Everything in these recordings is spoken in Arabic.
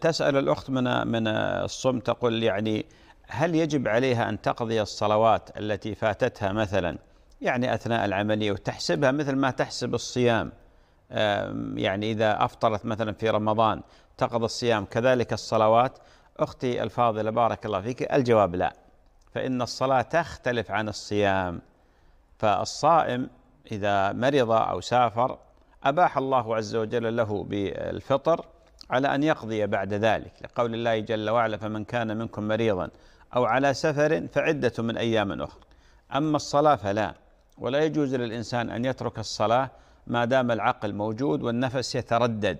تسأل الأخت من من الصم تقول يعني هل يجب عليها أن تقضي الصلوات التي فاتتها مثلا يعني أثناء العملية وتحسبها مثل ما تحسب الصيام يعني إذا أفطرت مثلا في رمضان تقضي الصيام كذلك الصلوات أختي الفاضلة بارك الله فيك الجواب لا فإن الصلاة تختلف عن الصيام فالصائم إذا مرض أو سافر أباح الله عز وجل له بالفطر على أن يقضي بعد ذلك لقول الله جل وعلا فمن كان منكم مريضا أو على سفر فعدة من أيام أخرى أما الصلاة فلا ولا يجوز للإنسان أن يترك الصلاة ما دام العقل موجود والنفس يتردد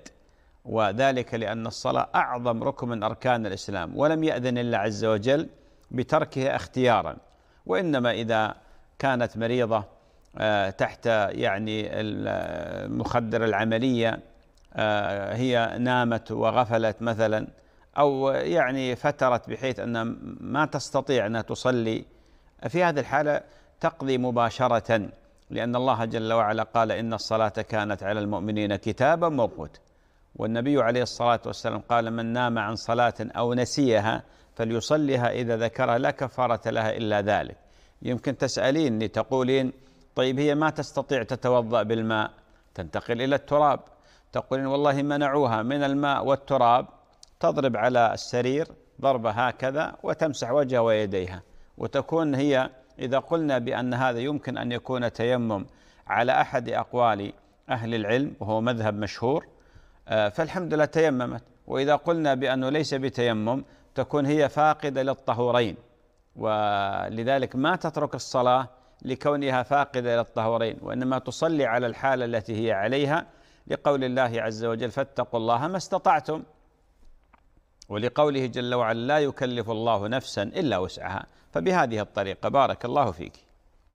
وذلك لأن الصلاة أعظم ركن من أركان الإسلام ولم يأذن الله عز وجل بتركها اختيارا وإنما إذا كانت مريضة آه، تحت يعني المخدر العملية آه، هي نامت وغفلت مثلا أو يعني فترت بحيث أن ما تستطيع أن تصلي في هذه الحالة تقضي مباشرة لأن الله جل وعلا قال إن الصلاة كانت على المؤمنين كتابا موقوتا والنبي عليه الصلاة والسلام قال من نام عن صلاة أو نسيها فليصليها إذا ذكرها لا كفارة لها إلا ذلك يمكن تسألين تقولين طيب هي ما تستطيع تتوضأ بالماء تنتقل إلى التراب تقولين والله منعوها من الماء والتراب تضرب على السرير ضربة هكذا وتمسح وجهها ويديها وتكون هي إذا قلنا بأن هذا يمكن أن يكون تيمم على أحد أقوال أهل العلم وهو مذهب مشهور آه، فالحمد لله تيممت وإذا قلنا بأنه ليس بتيمم تكون هي فاقدة للطهورين ولذلك ما تترك الصلاة لكونها فاقدة للطهورين وإنما تصلي على الحالة التي هي عليها لقول الله عز وجل فاتقوا الله ما استطعتم ولقوله جل وعلا لا يكلف الله نفسا الا وسعها فبهذه الطريقه بارك الله فيك